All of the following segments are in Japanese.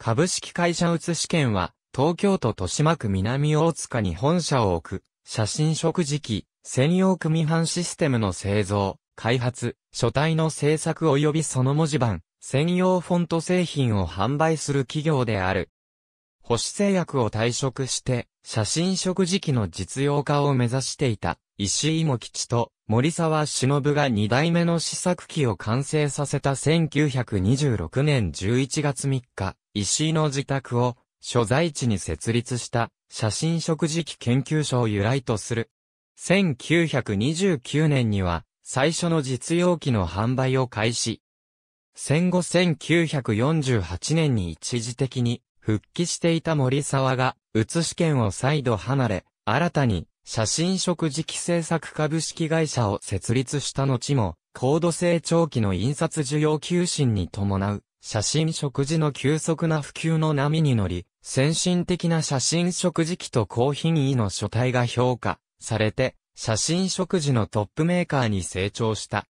株式会社写し券は、東京都豊島区南大塚に本社を置く、写真食事機、専用組版システムの製造、開発、書体の制作及びその文字盤、専用フォント製品を販売する企業である。保守製薬を退職して、写真食事機の実用化を目指していた、石井茂吉と、森沢忍が2代目の試作機を完成させた1926年11月3日、石井の自宅を所在地に設立した写真食事機研究所を由来とする。1929年には最初の実用機の販売を開始。戦後1948年に一時的に復帰していた森沢が、写し試験を再度離れ、新たに写真食事器制作株式会社を設立した後も、高度成長期の印刷需要求心に伴う、写真食事の急速な普及の波に乗り、先進的な写真食事機と高品位の書体が評価されて、写真食事のトップメーカーに成長した。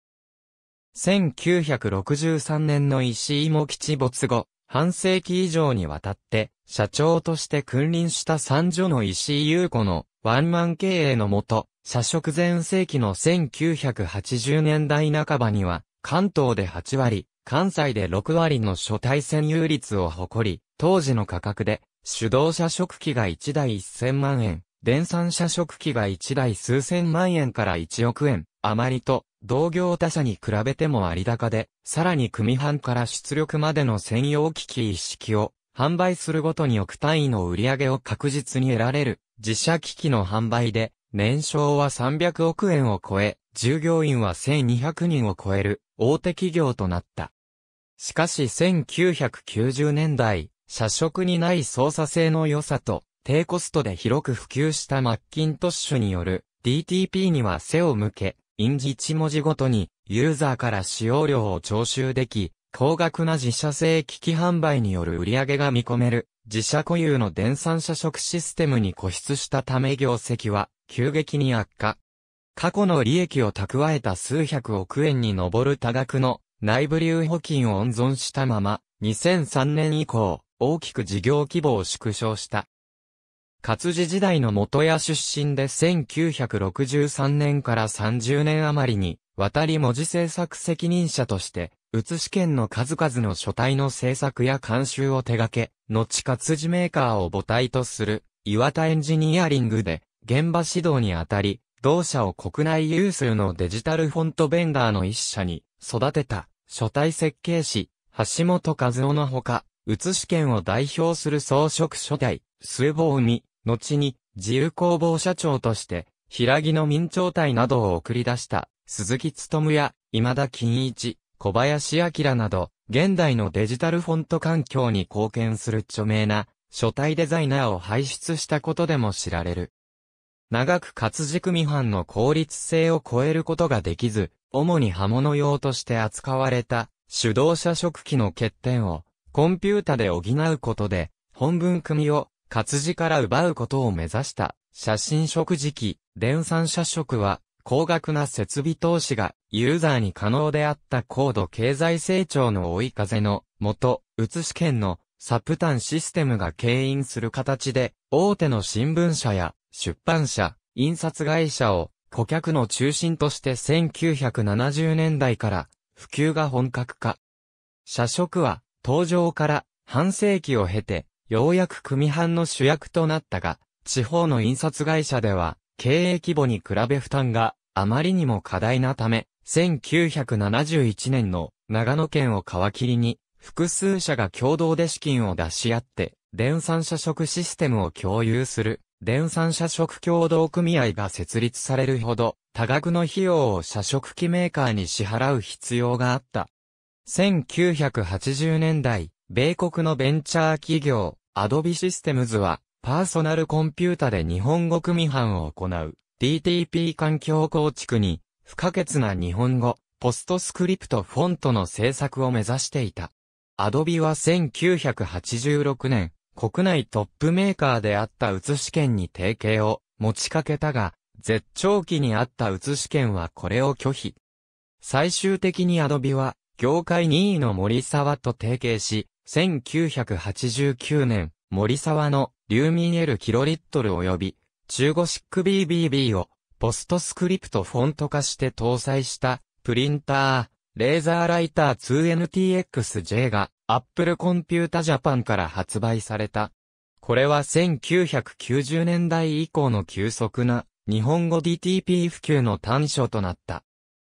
1963年の石井も吉没後、半世紀以上にわたって、社長として君臨した三女の石井優子のワンマン経営のもと、社食前世紀の1980年代半ばには、関東で8割、関西で6割の初対占有率を誇り、当時の価格で、手動社食器が1台1000万円、電産社食器が1台数千万円から1億円、余りと、同業他社に比べても割高で、さらに組版から出力までの専用機器一式を、販売するごとに億単位の売り上げを確実に得られる自社機器の販売で、年商は300億円を超え、従業員は1200人を超える大手企業となった。しかし1990年代、社食にない操作性の良さと、低コストで広く普及したマッキントッシュによる DTP には背を向け、印字1文字ごとにユーザーから使用料を徴収でき、高額な自社製機器販売による売り上げが見込める自社固有の電産社食システムに固執したため業績は急激に悪化。過去の利益を蓄えた数百億円に上る多額の内部留保金を温存したまま、2003年以降、大きく事業規模を縮小した。活字時代の元屋出身で1963年から30年余りに、渡り文字制作責任者として、宇つし県の数々の書体の制作や監修を手掛け、後活字メーカーを母体とする、岩田エンジニアリングで、現場指導にあたり、同社を国内有数のデジタルフォントベンダーの一社に育てた、書体設計士、橋本和夫のほか、宇つし県を代表する装飾書体、スーボ後に、自由工房社長として、平木の明朝体などを送り出した。鈴木努や今田金一、小林明など、現代のデジタルフォント環境に貢献する著名な書体デザイナーを輩出したことでも知られる。長く活字組版の効率性を超えることができず、主に刃物用として扱われた手動写食器の欠点をコンピュータで補うことで、本文組を活字から奪うことを目指した写真食字機、電算写食は高額な設備投資がユーザーに可能であった高度経済成長の追い風の元、と、うつし県のサプタンシステムが牽引する形で、大手の新聞社や出版社、印刷会社を顧客の中心として1970年代から普及が本格化。社食は登場から半世紀を経て、ようやく組版の主役となったが、地方の印刷会社では、経営規模に比べ負担があまりにも過大なため、1971年の長野県を皮切りに、複数社が共同で資金を出し合って、電産社食システムを共有する、電産社食共同組合が設立されるほど、多額の費用を社食機メーカーに支払う必要があった。1980年代、米国のベンチャー企業、アドビシステムズは、パーソナルコンピュータで日本語組版を行う DTP 環境構築に不可欠な日本語、ポストスクリプトフォントの制作を目指していた。アドビは1986年、国内トップメーカーであったうつ試験に提携を持ちかけたが、絶頂期にあったうつ試験はこれを拒否。最終的にアドビは、業界2位の森沢と提携し、1989年、森沢のリューミン L キロリットル及び中ゴシック BBB をポストスクリプトフォント化して搭載したプリンター、レーザーライター 2NTXJ が Apple Computer Japan から発売された。これは1990年代以降の急速な日本語 DTP 普及の短所となった。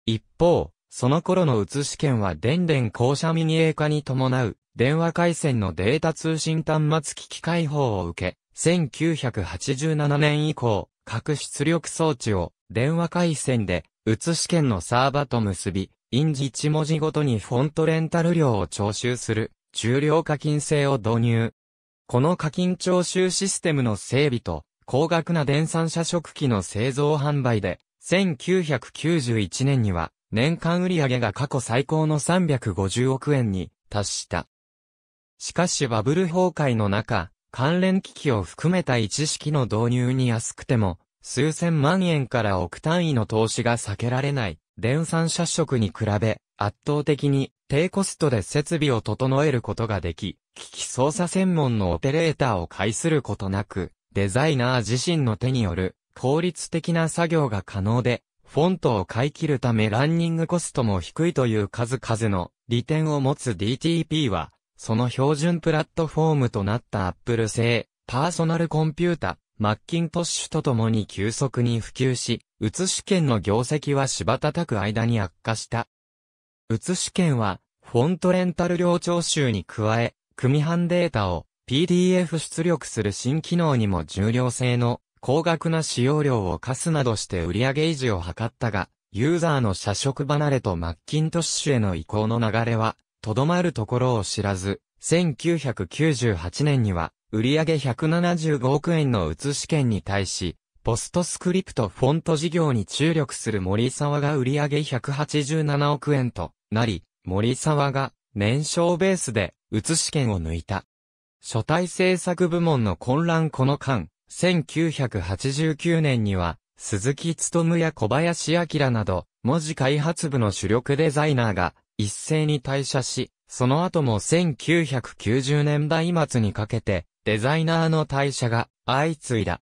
一方、その頃の写し券は電電校舎民営化に伴う、電話回線のデータ通信端末機器開放を受け、1987年以降、各出力装置を電話回線で写し券のサーバと結び、印字1文字ごとにフォントレンタル料を徴収する重量課金制を導入。この課金徴収システムの整備と、高額な電算社食器の製造販売で、1991年には年間売上が過去最高の350億円に達した。しかしバブル崩壊の中、関連機器を含めた一式の導入に安くても、数千万円から億単位の投資が避けられない、電産社食に比べ、圧倒的に低コストで設備を整えることができ、機器操作専門のオペレーターを介することなく、デザイナー自身の手による効率的な作業が可能で、フォントを買い切るためランニングコストも低いという数々の利点を持つ DTP は、その標準プラットフォームとなった Apple 製、パーソナルコンピュータ、マッキントッシュとともに急速に普及し、写し試験の業績は柴叩く間に悪化した。写し試験は、フォントレンタル量徴収に加え、組版データを PDF 出力する新機能にも重量性の高額な使用料を課すなどして売上維持を図ったが、ユーザーの社食離れとマッキントッシュへの移行の流れは、とどまるところを知らず、1998年には、売上175億円の写し券に対し、ポストスクリプトフォント事業に注力する森沢が売上187億円となり、森沢が年商ベースで写し券を抜いた。書体制作部門の混乱この間、1989年には、鈴木勤や小林明など、文字開発部の主力デザイナーが一斉に退社し、その後も1990年代末にかけて、デザイナーの退社が相次いだ。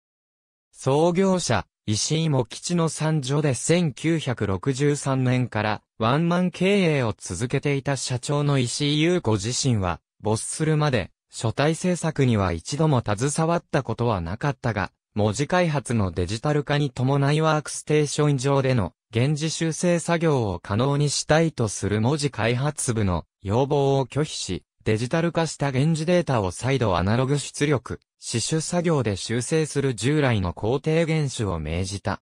創業者、石井茂吉の三女で1963年からワンマン経営を続けていた社長の石井優子自身は、没するまで書体制作には一度も携わったことはなかったが、文字開発のデジタル化に伴いワークステーション上での現時修正作業を可能にしたいとする文字開発部の要望を拒否し、デジタル化した現時データを再度アナログ出力、刺繍作業で修正する従来の工程原種を命じた。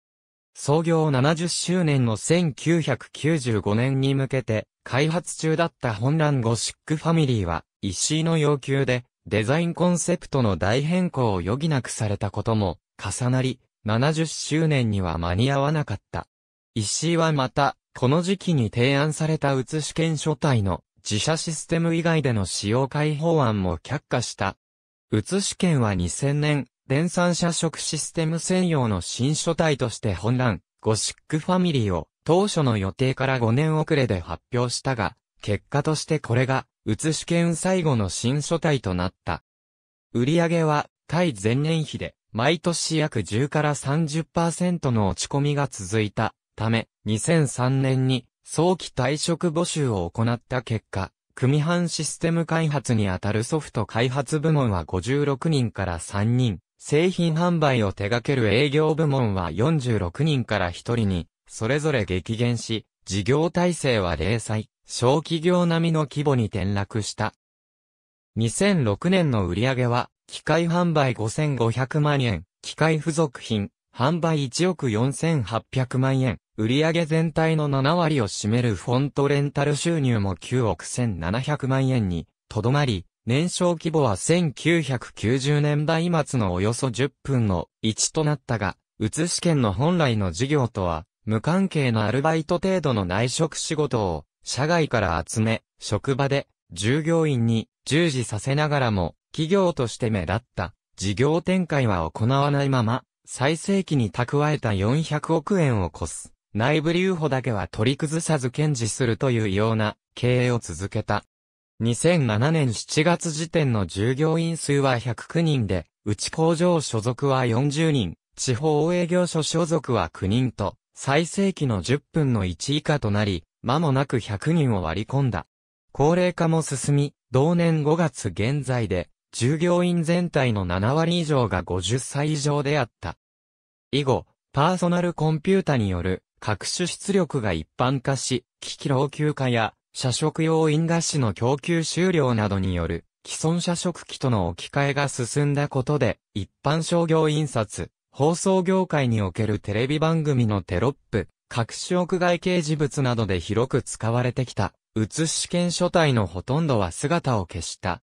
創業70周年の1995年に向けて、開発中だった本乱ゴシックファミリーは、石井の要求で、デザインコンセプトの大変更を余儀なくされたことも、重なり、70周年には間に合わなかった。石井はまた、この時期に提案された写し券書体の自社システム以外での使用開放案も却下した。写し券は2000年、電産社食システム専用の新書体として本乱、ゴシックファミリーを当初の予定から5年遅れで発表したが、結果としてこれが、うつ主最後の新書体となった。売上は、対前年比で、毎年約10から30%の落ち込みが続いたため、2003年に早期退職募集を行った結果、組版システム開発にあたるソフト開発部門は56人から3人、製品販売を手掛ける営業部門は46人から1人にそれぞれ激減し、事業体制は零細、小企業並みの規模に転落した。2006年の売上は、機械販売5500万円、機械付属品、販売1億4800万円、売上全体の7割を占めるフォントレンタル収入も9億1700万円に、とどまり、年少規模は1990年代末のおよそ10分の1となったが、うつし県の本来の事業とは無関係のアルバイト程度の内職仕事を、社外から集め、職場で、従業員に、従事させながらも、企業として目立った、事業展開は行わないまま、最盛期に蓄えた400億円を超す、内部留保だけは取り崩さず堅持するというような、経営を続けた。2007年7月時点の従業員数は109人で、うち工場所属は40人、地方営業所所属は9人と、最盛期の10分の1以下となり、間もなく100人を割り込んだ。高齢化も進み、同年5月現在で、従業員全体の7割以上が50歳以上であった。以後、パーソナルコンピュータによる各種出力が一般化し、機器老朽化や、社食用因菓子の供給終了などによる既存社食器との置き換えが進んだことで、一般商業印刷、放送業界におけるテレビ番組のテロップ、各種屋外掲示物などで広く使われてきた、写し検書体のほとんどは姿を消した。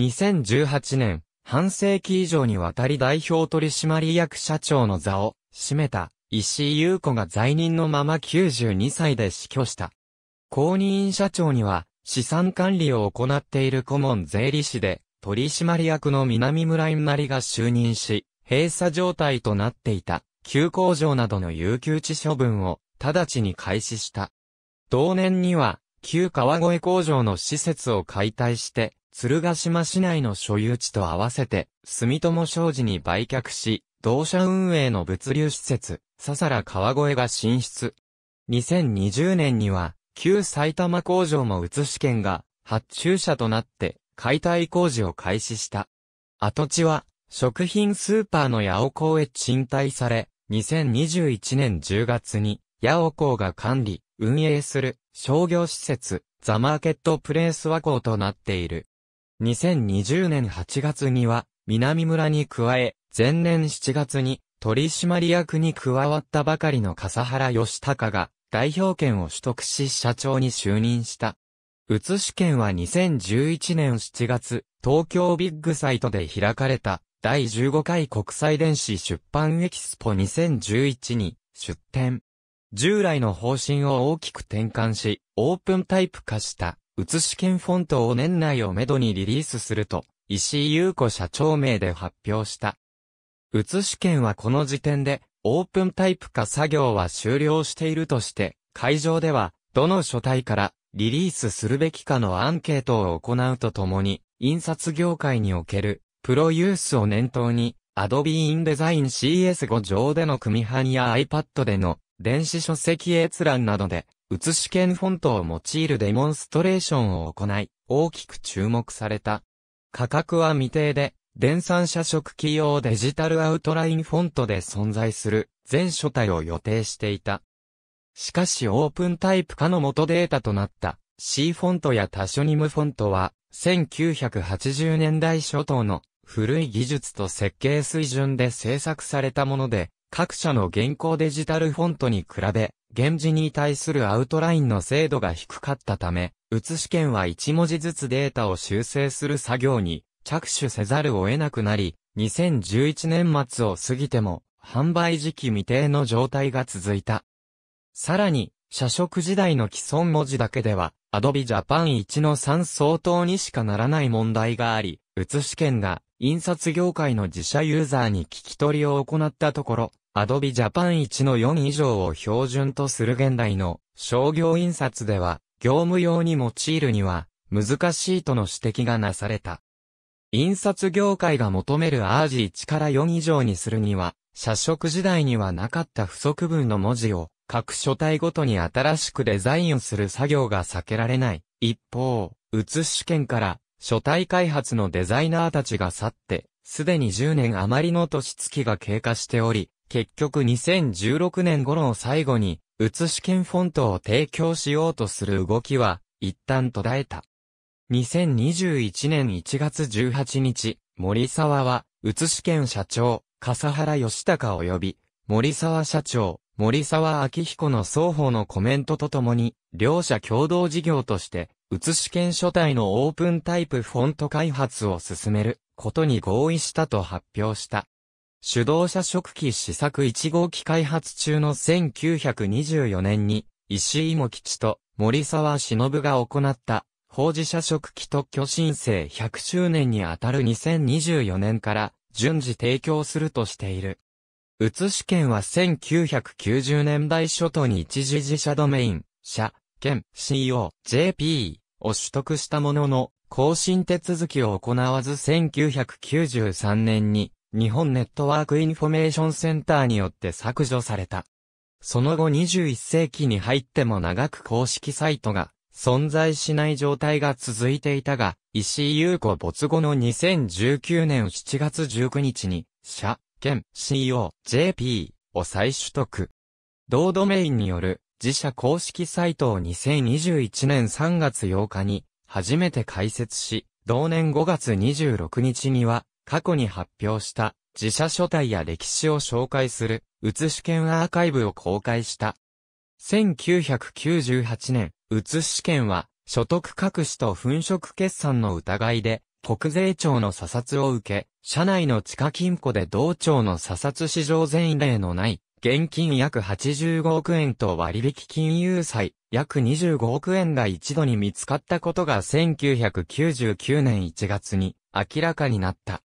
2018年、半世紀以上にわたり代表取締役社長の座を占めた石井優子が在任のまま92歳で死去した。公認社長には資産管理を行っている顧問税理士で取締役の南村稲荷が就任し、閉鎖状態となっていた、旧工場などの有給地処分を、直ちに開始した。同年には、旧川越工場の施設を解体して、鶴ヶ島市内の所有地と合わせて、住友商事に売却し、同社運営の物流施設、笹原川越が進出。2020年には、旧埼玉工場も移し県が、発注者となって、解体工事を開始した。跡地は、食品スーパーの八尾港へ賃貸され、2021年10月に、八尾港が管理、運営する商業施設、ザ・マーケットプレイス和港となっている。2020年8月には、南村に加え、前年7月に、取締役に加わったばかりの笠原義隆が、代表権を取得し社長に就任した。うし県は2011年7月、東京ビッグサイトで開かれた第15回国際電子出版エキスポ2011に出展。従来の方針を大きく転換し、オープンタイプ化した写し券フォントを年内をめどにリリースすると、石井優子社長名で発表した。写し券はこの時点で、オープンタイプ化作業は終了しているとして、会場では、どの書体からリリースするべきかのアンケートを行うとともに、印刷業界におけるプロユースを念頭に、Adobe InDesign CS5 上での組版や iPad での電子書籍閲覧などで、写し券フォントを用いるデモンストレーションを行い、大きく注目された。価格は未定で、電算社食器用デジタルアウトラインフォントで存在する全書体を予定していた。しかしオープンタイプ化の元データとなった C フォントやタショニムフォントは1980年代初頭の古い技術と設計水準で制作されたもので、各社の現行デジタルフォントに比べ、現時に対するアウトラインの精度が低かったため、写し券は1文字ずつデータを修正する作業に着手せざるを得なくなり、2011年末を過ぎても、販売時期未定の状態が続いた。さらに、社食時代の既存文字だけでは、Adobe Japan 1の3相当にしかならない問題があり、写し券が印刷業界の自社ユーザーに聞き取りを行ったところ、Adobe Japan 1の4以上を標準とする現代の商業印刷では、業務用に用いるには難しいとの指摘がなされた。印刷業界が求める RG1 から4以上にするには、社食時代にはなかった不足分の文字を各書体ごとに新しくデザインをする作業が避けられない。一方、写し券から書体開発のデザイナーたちが去って、すでに10年余りの年月が経過しており、結局2016年頃を最後に、写し券フォントを提供しようとする動きは、一旦途絶えた。2021年1月18日、森沢は、写し券社長、笠原義高及び、森沢社長、森沢明彦の双方のコメントとともに、両者共同事業として、写し券書体のオープンタイプフォント開発を進めることに合意したと発表した。主導者食器試作1号機開発中の1924年に、石井茂吉と森沢忍が行った法事者食器特許申請100周年にあたる2024年から順次提供するとしている。写し券は1990年代初頭に一時自社ドメイン、社、兼、CO、JP、を取得したものの、更新手続きを行わず1993年に日本ネットワークインフォメーションセンターによって削除された。その後21世紀に入っても長く公式サイトが存在しない状態が続いていたが、石井優子没後の2019年7月19日に、社、兼 c o JP を再取得。同ドメインによる自社公式サイトを2021年3月8日に初めて開設し、同年5月26日には過去に発表した自社書体や歴史を紹介する、写し券アーカイブを公開した。1998年、写し券は、所得隠しと粉飾決算の疑いで、国税庁の査察を受け、社内の地下金庫で同庁の査察史上員例のない現金約85億円と割引金融債約25億円が一度に見つかったことが1999年1月に明らかになった。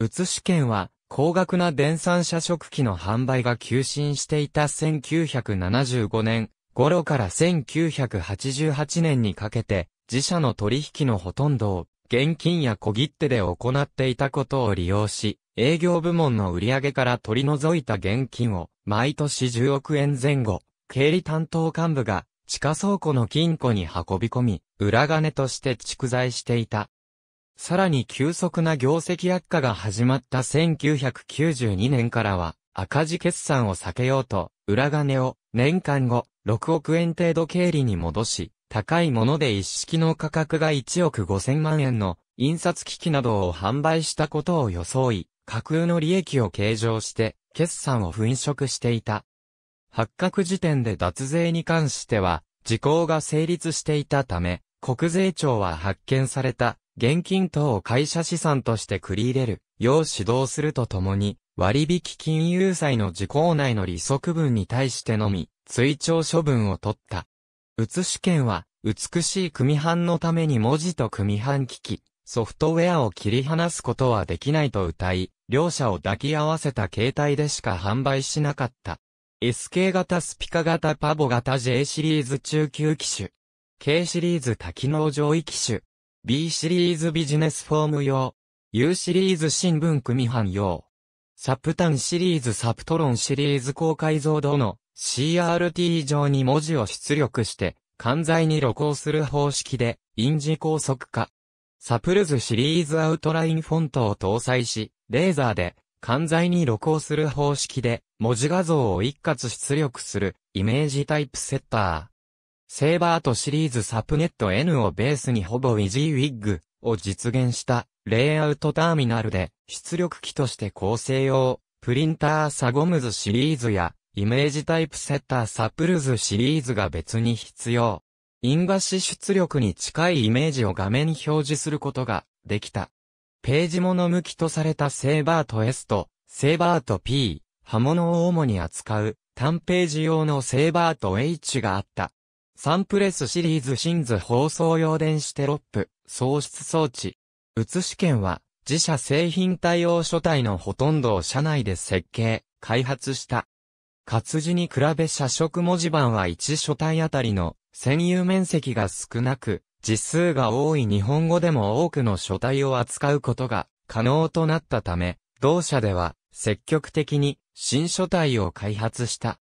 宇つ試験は高額な電産社食器の販売が急進していた1975年頃から1988年にかけて自社の取引のほとんどを現金や小切手で行っていたことを利用し、営業部門の売上から取り除いた現金を毎年10億円前後、経理担当幹部が地下倉庫の金庫に運び込み、裏金として蓄財していた。さらに急速な業績悪化が始まった1992年からは、赤字決算を避けようと、裏金を年間後6億円程度経理に戻し、高いもので一式の価格が1億5000万円の印刷機器などを販売したことを装い、架空の利益を計上して、決算を粉飾していた。発覚時点で脱税に関しては、時効が成立していたため、国税庁は発見された現金等を会社資産として繰り入れるよう指導するとともに、割引金融債の時効内の利息分に対してのみ、追徴処分を取った。写し試験は、美しい組版のために文字と組版機器、ソフトウェアを切り離すことはできないと歌い、両者を抱き合わせた携帯でしか販売しなかった。SK 型スピカ型パボ型 J シリーズ中級機種。K シリーズ多機能上位機種。B シリーズビジネスフォーム用。U シリーズ新聞組版用。サプタンシリーズサプトロンシリーズ高解像度の CRT 上に文字を出力して、完全に露光する方式で、印字高速化。サプルズシリーズアウトラインフォントを搭載し、レーザーで、完全に録音する方式で、文字画像を一括出力する、イメージタイプセッター。セーバートシリーズサプネット N をベースにほぼジーウィッグを実現したレイアウトターミナルで出力機として構成用プリンターサゴムズシリーズやイメージタイプセッターサプルズシリーズが別に必要因果シ出力に近いイメージを画面表示することができた。ページもの向きとされたセーバート S とセーバート P、刃物を主に扱う単ページ用のセーバート H があった。サンプレスシリーズシンズ放送用電子テロップ、創出装置。写し券は自社製品対応書体のほとんどを社内で設計、開発した。活字に比べ社色文字盤は1書体あたりの占有面積が少なく、実数が多い日本語でも多くの書体を扱うことが可能となったため、同社では積極的に新書体を開発した。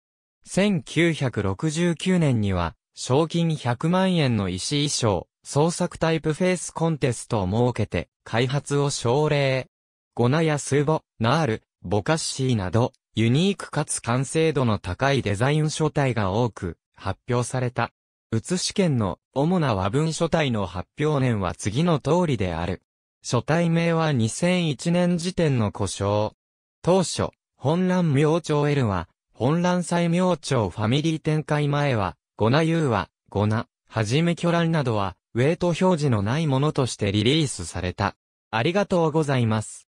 1969年には、賞金100万円の石衣装、創作タイプフェイスコンテストを設けて、開発を奨励。ゴナやスーボ、ナール、ボカッシーなど、ユニークかつ完成度の高いデザイン書体が多く、発表された。写し験の主な和文書体の発表年は次の通りである。書体名は2001年時点の故障。当初、本乱明朝 L は、本乱祭明朝ファミリー展開前は、ゴナ U は、ごな、はじめ巨乱などは、ウェイト表示のないものとしてリリースされた。ありがとうございます。